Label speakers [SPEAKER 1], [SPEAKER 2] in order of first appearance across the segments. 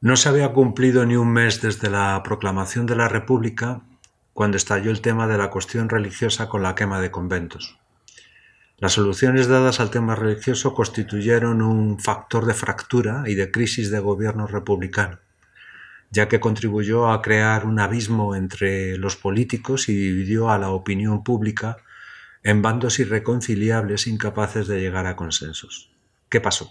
[SPEAKER 1] No se había cumplido ni un mes desde la proclamación de la República cuando estalló el tema de la cuestión religiosa con la quema de conventos. Las soluciones dadas al tema religioso constituyeron un factor de fractura y de crisis de gobierno republicano, ya que contribuyó a crear un abismo entre los políticos y dividió a la opinión pública en bandos irreconciliables incapaces de llegar a consensos. ¿Qué pasó?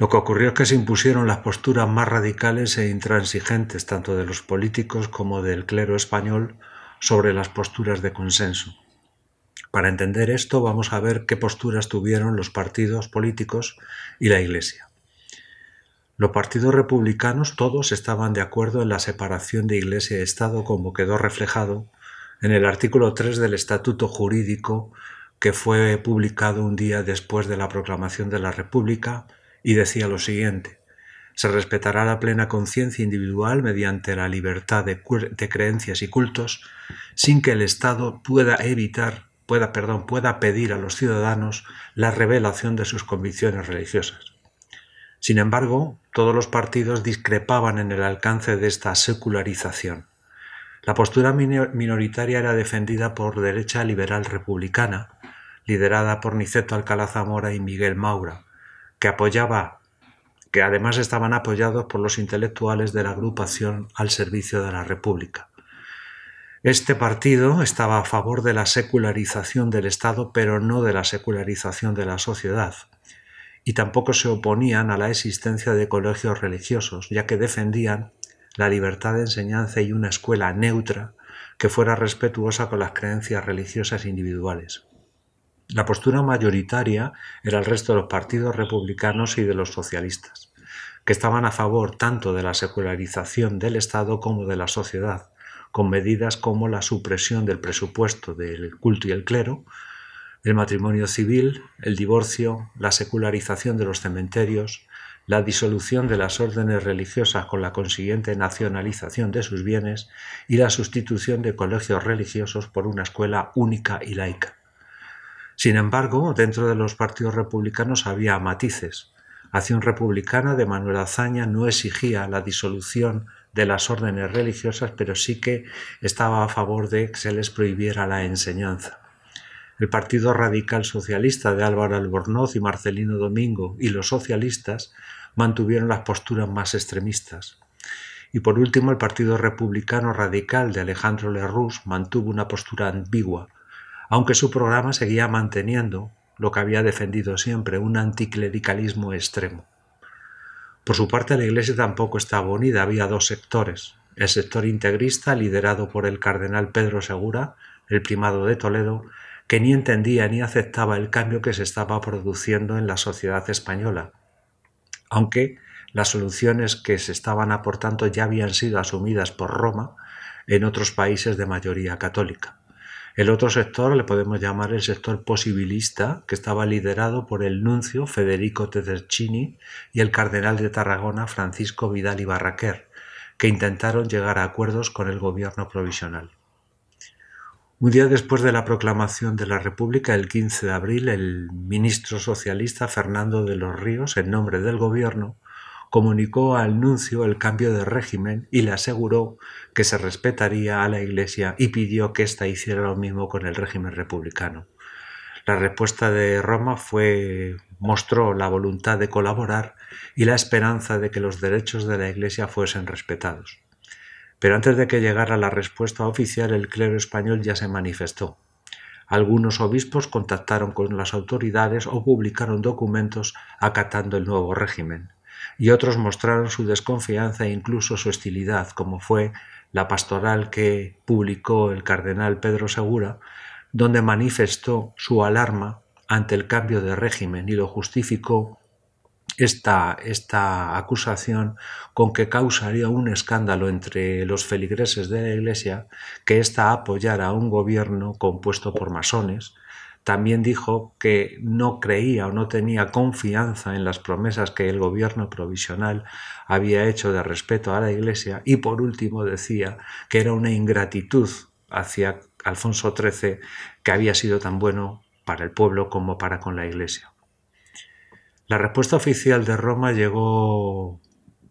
[SPEAKER 1] Lo que ocurrió es que se impusieron las posturas más radicales e intransigentes tanto de los políticos como del clero español sobre las posturas de consenso. Para entender esto vamos a ver qué posturas tuvieron los partidos políticos y la Iglesia. Los partidos republicanos todos estaban de acuerdo en la separación de Iglesia y Estado como quedó reflejado en el artículo 3 del Estatuto Jurídico que fue publicado un día después de la proclamación de la República y decía lo siguiente. Se respetará la plena conciencia individual mediante la libertad de, creencias y cultos, sin que el Estado pueda evitar, pueda, perdón, pueda pedir a los ciudadanos la revelación de sus convicciones religiosas. Sin embargo, todos los partidos discrepaban en el alcance de esta secularización. La postura minoritaria era defendida por derecha liberal republicana, liderada por Niceto Alcalá Zamora y Miguel Maura, que apoyaba, que además estaban apoyados por los intelectuales de la agrupación al servicio de la República. Este partido estaba a favor de la secularización del Estado, pero no de la secularización de la sociedad, y tampoco se oponían a la existencia de colegios religiosos, ya que defendían la libertad de enseñanza y una escuela neutra que fuera respetuosa con las creencias religiosas individuales. La postura mayoritaria era el resto de los partidos republicanos y de los socialistas, que estaban a favor tanto de la secularización del Estado como de la sociedad, con medidas como la supresión del presupuesto del culto y el clero, el matrimonio civil, el divorcio, la secularización de los cementerios, la disolución de las órdenes religiosas con la consiguiente nacionalización de sus bienes y la sustitución de colegios religiosos por una escuela única y laica. Sin embargo, dentro de los partidos republicanos había matices. Acción Republicana de Manuel Azaña no exigía la disolución de las órdenes religiosas, pero sí que estaba a favor de que se les prohibiera la enseñanza. El Partido Radical Socialista de Álvaro Albornoz y Marcelino Domingo y los socialistas mantuvieron las posturas más extremistas. Y por último, el Partido Republicano Radical de Alejandro Lerroux mantuvo una postura ambigua, aunque su programa seguía manteniendo lo que había defendido siempre, un anticlericalismo extremo. Por su parte, la Iglesia tampoco estaba unida, había dos sectores. El sector integrista, liderado por el cardenal Pedro Segura, el primado de Toledo, que ni entendía ni aceptaba el cambio que se estaba produciendo en la sociedad española, aunque las soluciones que se estaban aportando ya habían sido asumidas por Roma en otros países de mayoría católica. El otro sector le podemos llamar el sector posibilista, que estaba liderado por el nuncio Federico Tedeschini y el cardenal de Tarragona Francisco Vidal y Barraquer, que intentaron llegar a acuerdos con el gobierno provisional. Un día después de la proclamación de la República, el 15 de abril, el ministro socialista Fernando de los Ríos, en nombre del gobierno, comunicó al nuncio el cambio de régimen y le aseguró que se respetaría a la Iglesia y pidió que ésta hiciera lo mismo con el régimen republicano. La respuesta de Roma fue mostró la voluntad de colaborar y la esperanza de que los derechos de la Iglesia fuesen respetados. Pero antes de que llegara la respuesta oficial, el clero español ya se manifestó. Algunos obispos contactaron con las autoridades o publicaron documentos acatando el nuevo régimen y otros mostraron su desconfianza e incluso su hostilidad, como fue la pastoral que publicó el cardenal Pedro Segura, donde manifestó su alarma ante el cambio de régimen y lo justificó esta, acusación con que causaría un escándalo entre los feligreses de la Iglesia que ésta apoyara a un gobierno compuesto por masones, también dijo que no creía o no tenía confianza en las promesas que el gobierno provisional había hecho de respeto a la Iglesia y por último decía que era una ingratitud hacia Alfonso XIII que había sido tan bueno para el pueblo como para con la Iglesia. La respuesta oficial de Roma llegó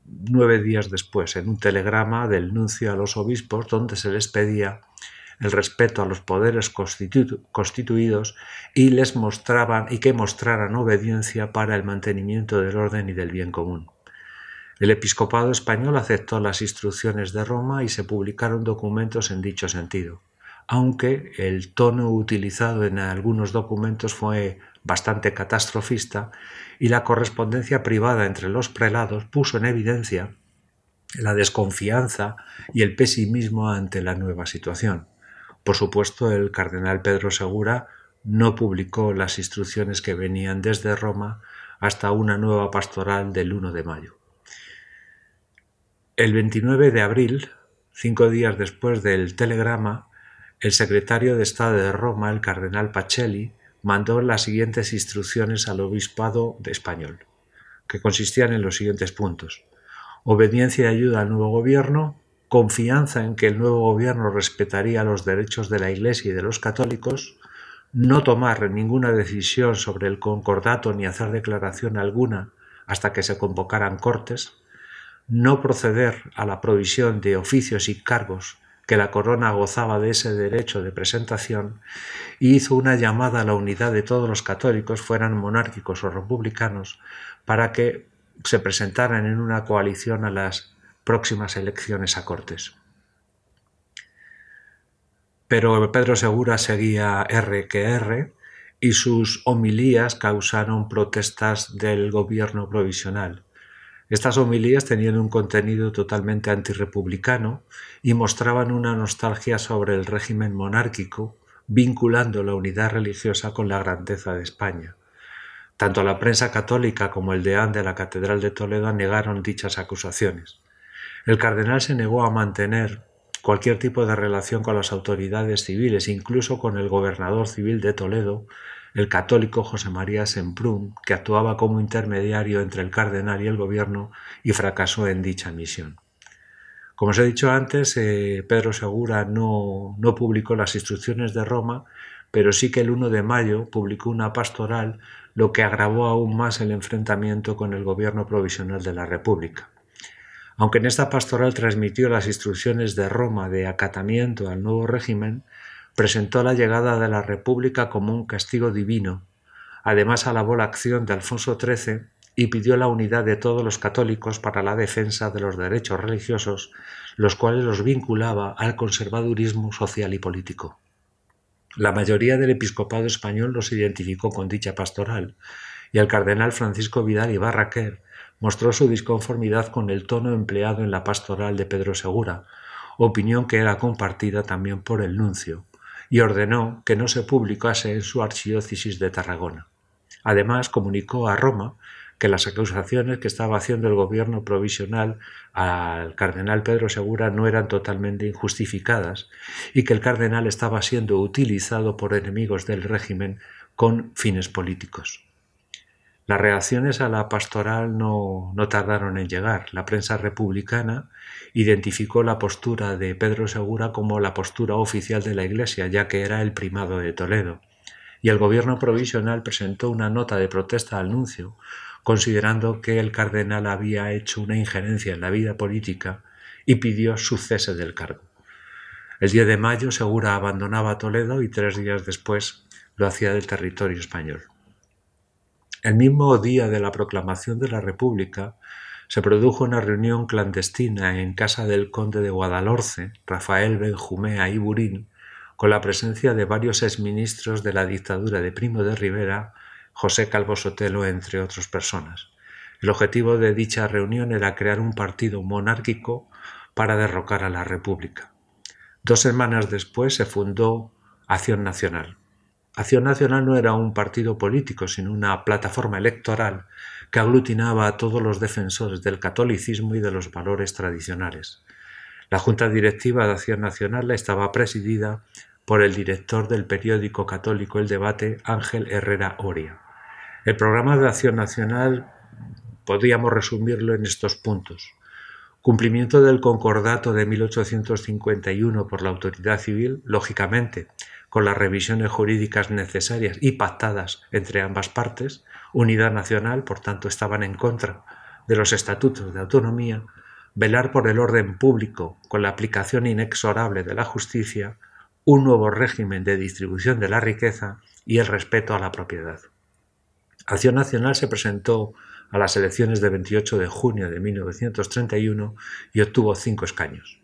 [SPEAKER 1] nueve días después en un telegrama del nuncio a los obispos donde se les pedía el respeto a los poderes constituidos y les mostraban y que mostraran obediencia para el mantenimiento del orden y del bien común. El episcopado español aceptó las instrucciones de Roma y se publicaron documentos en dicho sentido, aunque el tono utilizado en algunos documentos fue bastante catastrofista y la correspondencia privada entre los prelados puso en evidencia la desconfianza y el pesimismo ante la nueva situación. Por supuesto, el cardenal Pedro Segura no publicó las instrucciones que venían desde Roma hasta una nueva pastoral del 1 de mayo. El 29 de abril, cinco días después del telegrama, el secretario de Estado de Roma, el cardenal Pacelli, mandó las siguientes instrucciones al obispado de español, que consistían en los siguientes puntos. Obediencia y ayuda al nuevo gobierno, confianza en que el nuevo gobierno respetaría los derechos de la Iglesia y de los católicos, no tomar ninguna decisión sobre el concordato ni hacer declaración alguna hasta que se convocaran cortes, no proceder a la provisión de oficios y cargos que la corona gozaba de ese derecho de presentación, y hizo una llamada a la unidad de todos los católicos, fueran monárquicos o republicanos, para que se presentaran en una coalición a las próximas elecciones a Cortes. Pero Pedro Segura seguía R y sus homilías causaron protestas del gobierno provisional. Estas homilías tenían un contenido totalmente antirrepublicano y mostraban una nostalgia sobre el régimen monárquico, vinculando la unidad religiosa con la grandeza de España. Tanto la prensa católica como el deán de la Catedral de Toledo negaron dichas acusaciones. El cardenal se negó a mantener cualquier tipo de relación con las autoridades civiles, incluso con el gobernador civil de Toledo, el católico José María Semprún, que actuaba como intermediario entre el cardenal y el gobierno y fracasó en dicha misión. Como os he dicho antes, eh, Pedro Segura no, no publicó las instrucciones de Roma, pero sí que el 1 de mayo publicó una pastoral, lo que agravó aún más el enfrentamiento con el gobierno provisional de la República. Aunque en esta pastoral transmitió las instrucciones de Roma de acatamiento al nuevo régimen, presentó la llegada de la República como un castigo divino. Además alabó la acción de Alfonso XIII y pidió la unidad de todos los católicos para la defensa de los derechos religiosos, los cuales los vinculaba al conservadurismo social y político. La mayoría del episcopado español los identificó con dicha pastoral, y el cardenal Francisco Vidal y Barraquer mostró su disconformidad con el tono empleado en la pastoral de Pedro Segura, opinión que era compartida también por el nuncio, y ordenó que no se publicase en su archidiócesis de Tarragona. Además, comunicó a Roma que las acusaciones que estaba haciendo el gobierno provisional al cardenal Pedro Segura no eran totalmente injustificadas y que el cardenal estaba siendo utilizado por enemigos del régimen con fines políticos. Las reacciones a la pastoral no, tardaron en llegar. La prensa republicana identificó la postura de Pedro Segura como la postura oficial de la Iglesia, ya que era el primado de Toledo. Y el gobierno provisional presentó una nota de protesta al nuncio, considerando que el cardenal había hecho una injerencia en la vida política y pidió su cese del cargo. El 10 de mayo Segura abandonaba Toledo y tres días después lo hacía del territorio español. El mismo día de la proclamación de la República se produjo una reunión clandestina en casa del conde de Guadalhorce, Rafael Benjumea y Burín, con la presencia de varios exministros de la dictadura de Primo de Rivera, José Calvo Sotelo, entre otras personas. El objetivo de dicha reunión era crear un partido monárquico para derrocar a la República. Dos semanas después se fundó Acción Nacional. Acción Nacional no era un partido político, sino una plataforma electoral que aglutinaba a todos los defensores del catolicismo y de los valores tradicionales. La Junta Directiva de Acción Nacional estaba presidida por el director del periódico católico El Debate, Ángel Herrera Oria. El programa de Acción Nacional podríamos resumirlo en estos puntos. Cumplimiento del concordato de 1851 por la autoridad civil, lógicamente, con las revisiones jurídicas necesarias y pactadas entre ambas partes. Unidad Nacional, por tanto, estaban en contra de los estatutos de autonomía, velar por el orden público con la aplicación inexorable de la justicia, un nuevo régimen de distribución de la riqueza y el respeto a la propiedad. Acción Nacional se presentó a las elecciones de 28 de junio de 1931 y obtuvo cinco escaños.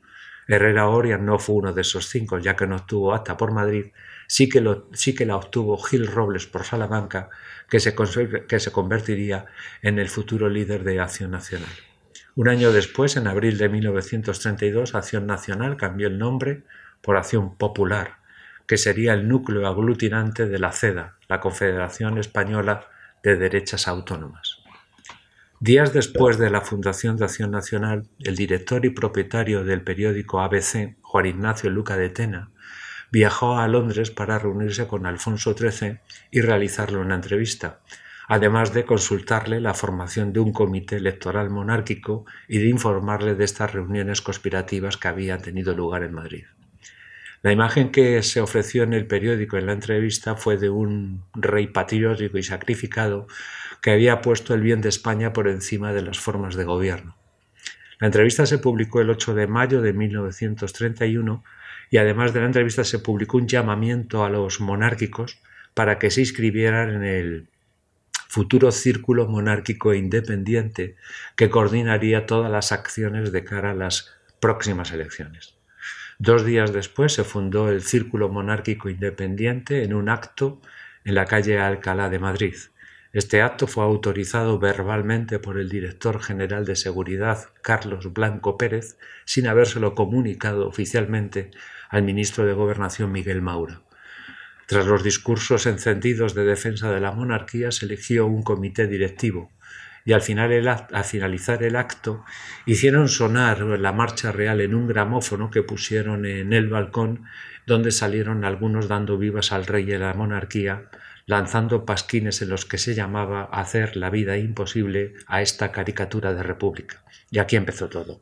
[SPEAKER 1] Herrera Oria no fue uno de esos cinco, ya que no obtuvo hasta por Madrid, sí que, sí que la obtuvo Gil Robles por Salamanca, que se, que se convertiría en el futuro líder de Acción Nacional. Un año después, en abril de 1932, Acción Nacional cambió el nombre por Acción Popular, que sería el núcleo aglutinante de la CEDA, la Confederación Española de Derechas Autónomas. Días después de la fundación de Acción Nacional, el director y propietario del periódico ABC, Juan Ignacio Luca de Tena, viajó a Londres para reunirse con Alfonso XIII y realizarle una entrevista, además de consultarle la formación de un comité electoral monárquico y de informarle de estas reuniones conspirativas que habían tenido lugar en Madrid. La imagen que se ofreció en el periódico en la entrevista fue de un rey patriótico y sacrificado que había puesto el bien de España por encima de las formas de gobierno. La entrevista se publicó el 8 de mayo de 1931 y además de la entrevista se publicó un llamamiento a los monárquicos para que se inscribieran en el futuro círculo monárquico e independiente que coordinaría todas las acciones de cara a las próximas elecciones. Dos días después se fundó el Círculo Monárquico Independiente en un acto en la calle Alcalá de Madrid. Este acto fue autorizado verbalmente por el director general de Seguridad, Carlos Blanco Pérez, sin habérselo comunicado oficialmente al ministro de Gobernación, Miguel Maura. Tras los discursos encendidos de defensa de la monarquía, se eligió un comité directivo y al, finalizar el acto hicieron sonar la marcha real en un gramófono que pusieron en el balcón, donde salieron algunos dando vivas al rey de la monarquía, lanzando pasquines en los que se llamaba hacer la vida imposible a esta caricatura de república. Y aquí empezó todo.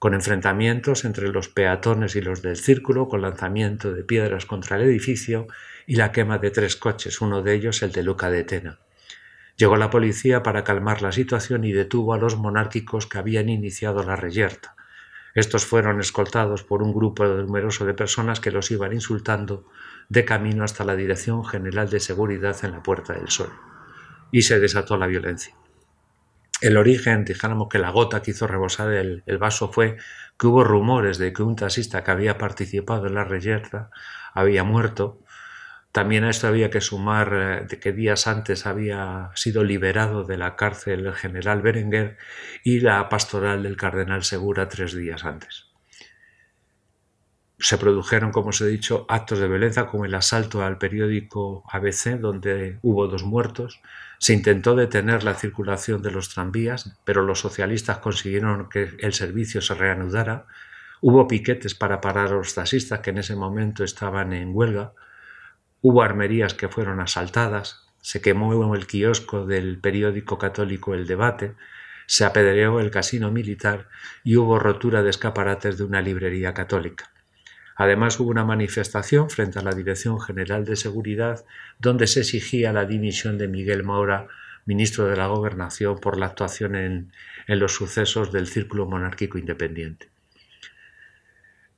[SPEAKER 1] Con enfrentamientos entre los peatones y los del círculo, con lanzamiento de piedras contra el edificio y la quema de tres coches, uno de ellos el de Luca de Tena. Llegó la policía para calmar la situación y detuvo a los monárquicos que habían iniciado la reyerta. Estos fueron escoltados por un grupo numeroso de personas que los iban insultando de camino hasta la Dirección General de Seguridad en la Puerta del Sol. Y se desató la violencia. El origen, dijéramos que la gota que hizo rebosar el, vaso fue que hubo rumores de que un taxista que había participado en la reyerta había muerto. También a esto había que sumar eh, que días antes había sido liberado de la cárcel el general Berenguer y la pastoral del cardenal Segura tres días antes se produjeron, como os he dicho, actos de violencia como el asalto al periódico ABC, donde hubo dos muertos. Se intentó detener la circulación de los tranvías, pero los socialistas consiguieron que el servicio se reanudara. Hubo piquetes para parar a los taxistas que en ese momento estaban en huelga. Hubo armerías que fueron asaltadas. Se quemó el kiosco del periódico católico El Debate se apedreó el casino militar y hubo rotura de escaparates de una librería católica. Además, hubo una manifestación frente a la Dirección General de Seguridad donde se exigía la dimisión de Miguel Maura, ministro de la Gobernación, por la actuación en, los sucesos del Círculo Monárquico Independiente.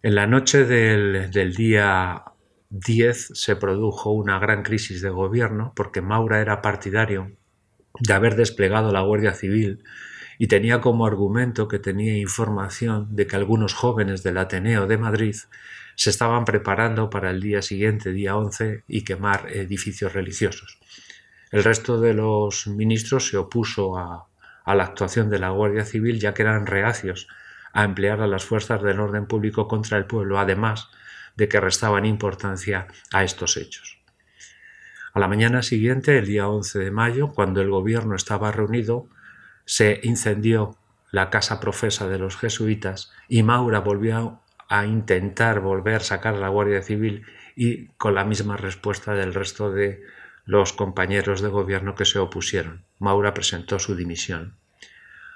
[SPEAKER 1] En la noche del, del día 10 se produjo una gran crisis de gobierno porque Maura era partidario de haber desplegado la Guardia Civil y tenía como argumento que tenía información de que algunos jóvenes del Ateneo de Madrid se estaban preparando para el día siguiente, día 11, y quemar edificios religiosos. El resto de los ministros se opuso a, la actuación de la Guardia Civil, ya que eran reacios a emplear a las fuerzas del orden público contra el pueblo, además de que restaban importancia a estos hechos. A la mañana siguiente, el día 11 de mayo, cuando el gobierno estaba reunido, se incendió la casa profesa de los jesuitas y Maura volvió a intentar volver a sacar a la Guardia Civil y con la misma respuesta del resto de los compañeros de gobierno que se opusieron. Maura presentó su dimisión.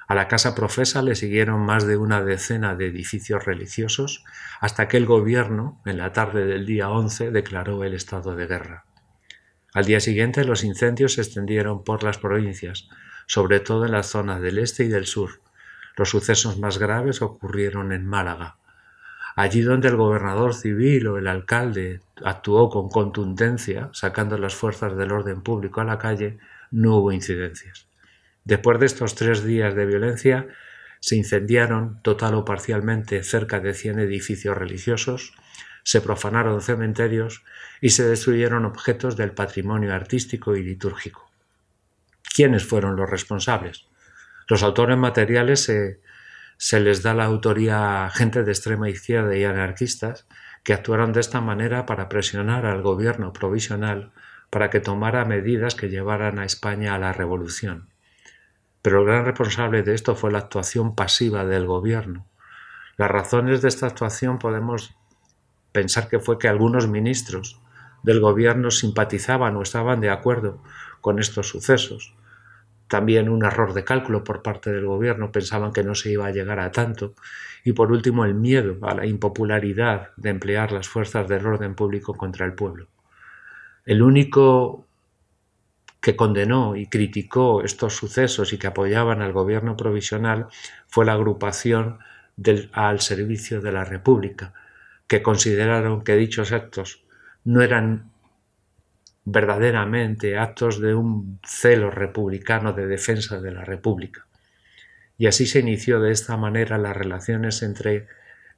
[SPEAKER 1] A la casa profesa le siguieron más de una decena de edificios religiosos hasta que el gobierno, en la tarde del día 11, declaró el estado de guerra. Al día siguiente los incendios se extendieron por las provincias, sobre todo en las zonas del este y del sur. Los sucesos más graves ocurrieron en Málaga. Allí donde el gobernador civil o el alcalde actuó con contundencia, sacando las fuerzas del orden público a la calle, no hubo incidencias. Después de estos tres días de violencia, se incendiaron total o parcialmente cerca de 100 edificios religiosos, se profanaron cementerios y se destruyeron objetos del patrimonio artístico y litúrgico. ¿Quiénes fueron los responsables? Los autores materiales se se les da la autoría a gente de extrema izquierda y anarquistas que actuaron de esta manera para presionar al gobierno provisional para que tomara medidas que llevaran a España a la revolución. Pero el gran responsable de esto fue la actuación pasiva del gobierno. Las razones de esta actuación podemos pensar que fue que algunos ministros del gobierno simpatizaban o estaban de acuerdo con estos sucesos, también un error de cálculo por parte del gobierno, pensaban que no se iba a llegar a tanto, y por último el miedo a la impopularidad de emplear las fuerzas del orden público contra el pueblo. El único que condenó y criticó estos sucesos y que apoyaban al gobierno provisional fue la agrupación al servicio de la República, que consideraron que dichos actos no eran verdaderamente actos de un celo republicano de defensa de la República. Y así se inició de esta manera las relaciones entre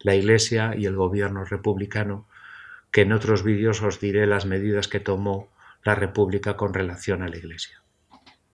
[SPEAKER 1] la Iglesia y el gobierno republicano, que en otros vídeos os diré las medidas que tomó la República con relación a la Iglesia.